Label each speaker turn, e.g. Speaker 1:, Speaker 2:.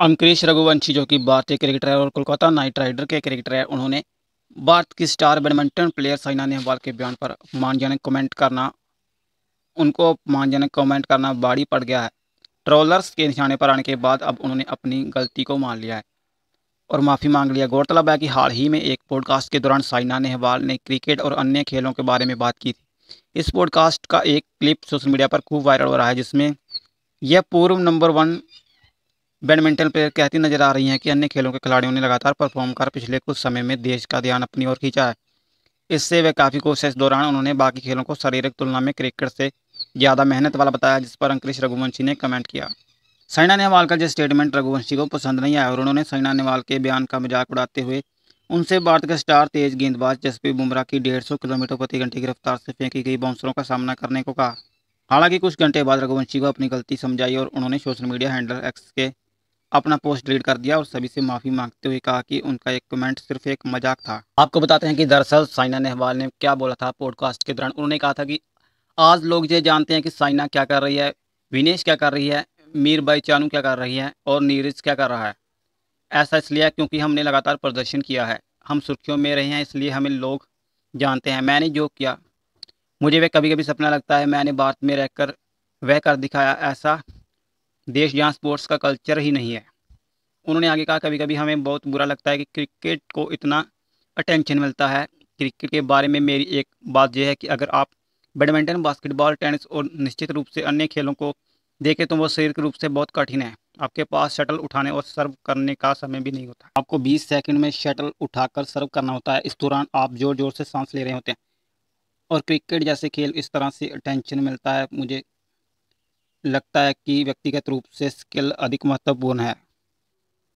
Speaker 1: अंकरेश रघुवंशी जो कि भारतीय क्रिकेटर है और कोलकाता नाइट राइडर के क्रिकेटर है उन्होंने भारत की star badminton player Saina Nehwal के बयान पर अपमानजनक कमेंट करना उनको अपमानजनक कमेंट करना बाड़ी पड़ गया है ट्रोलर्स के निशाने पर आने के बाद अब उन्होंने अपनी गलती को मान लिया है और माफ़ी मांग लिया गौरतलब है कि हाल ही में एक पॉडकास्ट के दौरान साइना नेहवाल ने क्रिकेट और अन्य खेलों के बारे में बात की थी इस पॉडकास्ट का एक क्लिप सोशल मीडिया पर खूब वायरल हो रहा है जिसमें यह पूर्व नंबर वन बैडमिंटन प्लेयर कहती नजर आ रही हैं कि अन्य खेलों के खिलाड़ियों ने लगातार परफॉर्म कर पिछले कुछ समय में देश का ध्यान अपनी ओर खींचा है इससे वे काफ़ी कोशिश दौरान उन्होंने बाकी खेलों को शारीरिक तुलना में क्रिकेट से ज़्यादा मेहनत वाला बताया जिस पर अंकुश रघुवंशी ने कमेंट किया साइना नेहवाल का जो स्टेटमेंट रघुवंशी को पसंद नहीं आया और उन्होंने साइना नेहवाल के बयान का मजाक उड़ाते हुए उनसे भारत के स्टार तेज गेंदबाज जसप्रीत बुमराह की डेढ़ किलोमीटर प्रति घंटे की रफ्तार से फेंकी गई बाउंसरों का सामना करने को कहा हालांकि कुछ घंटे बाद रघुवंशी को अपनी गलती समझाई और उन्होंने सोशल मीडिया हैंडल एक्स के अपना पोस्ट डिलीट कर दिया और सभी से माफ़ी मांगते हुए कहा कि उनका एक कमेंट सिर्फ एक मजाक था आपको बताते हैं कि दरअसल साइना नेहवाल ने क्या बोला था पॉडकास्ट के दौरान उन्होंने कहा था कि आज लोग ये जानते हैं कि साइना क्या कर रही है विनेश क्या कर रही है मीर बाई चानू क्या कर रही है और नीरज क्या कर रहा है ऐसा इसलिए क्योंकि हमने लगातार प्रदर्शन किया है हम सुर्खियों में रहे हैं इसलिए हमें लोग जानते हैं मैंने जो किया मुझे वह कभी कभी सपना लगता है मैंने भारत में रहकर वह कर दिखाया ऐसा देश जहाँ स्पोर्ट्स का कल्चर ही नहीं है उन्होंने आगे कहा कभी कभी हमें बहुत बुरा लगता है कि क्रिकेट को इतना अटेंशन मिलता है क्रिकेट के बारे में मेरी एक बात यह है कि अगर आप बैडमिंटन बास्केटबॉल टेनिस और निश्चित रूप से अन्य खेलों को देखें तो वो शारीरिक रूप से बहुत कठिन है आपके पास शटल उठाने और सर्व करने का समय भी नहीं होता आपको 20 सेकंड में शटल उठाकर सर्व करना होता है इस दौरान आप ज़ोर ज़ोर से सांस ले रहे होते हैं और क्रिकेट जैसे खेल इस तरह से अटेंशन मिलता है मुझे लगता है कि व्यक्तिगत रूप से स्किल अधिक महत्वपूर्ण है